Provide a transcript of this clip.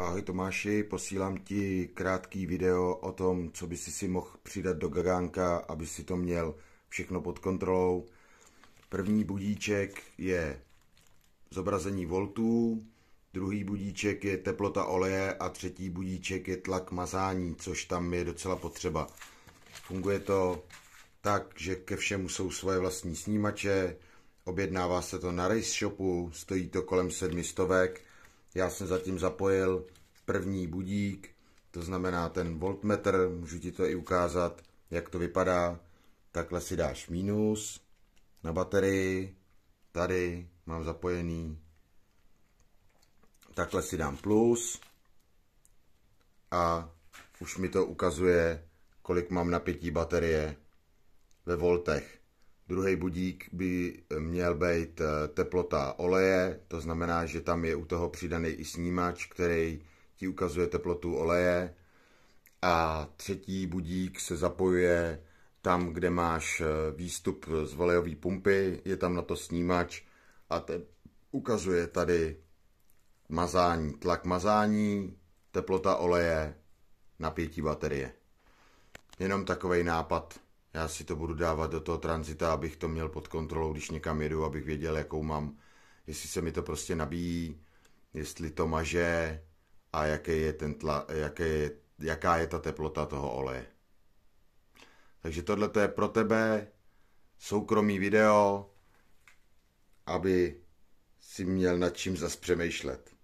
Ahoj Tomáši, posílám ti krátký video o tom, co by si si mohl přidat do garánka, aby si to měl všechno pod kontrolou. První budíček je zobrazení voltů, druhý budíček je teplota oleje a třetí budíček je tlak mazání, což tam je docela potřeba. Funguje to tak, že ke všemu jsou svoje vlastní snímače, objednává se to na race shopu, stojí to kolem sedmi stovek, já jsem zatím zapojil první budík, to znamená ten voltmetr, můžu ti to i ukázat, jak to vypadá. Takhle si dáš minus na baterii, tady mám zapojený, takhle si dám plus a už mi to ukazuje, kolik mám napětí baterie ve voltech. Druhý budík by měl být eh, teplota oleje, to znamená, že tam je u toho přidaný i snímač, který ti ukazuje teplotu oleje. A třetí budík se zapojuje tam, kde máš eh, výstup z olejové pumpy, je tam na to snímač a te ukazuje tady mazání, tlak mazání, teplota oleje, napětí baterie. Jenom takový nápad. Já si to budu dávat do toho tranzita, abych to měl pod kontrolou, když někam jedu, abych věděl, jakou mám, jestli se mi to prostě nabíjí, jestli to maže a jaké je ten tla, jaké je, jaká je ta teplota toho oleje. Takže tohle je pro tebe soukromý video, aby si měl nad čím zase přemýšlet.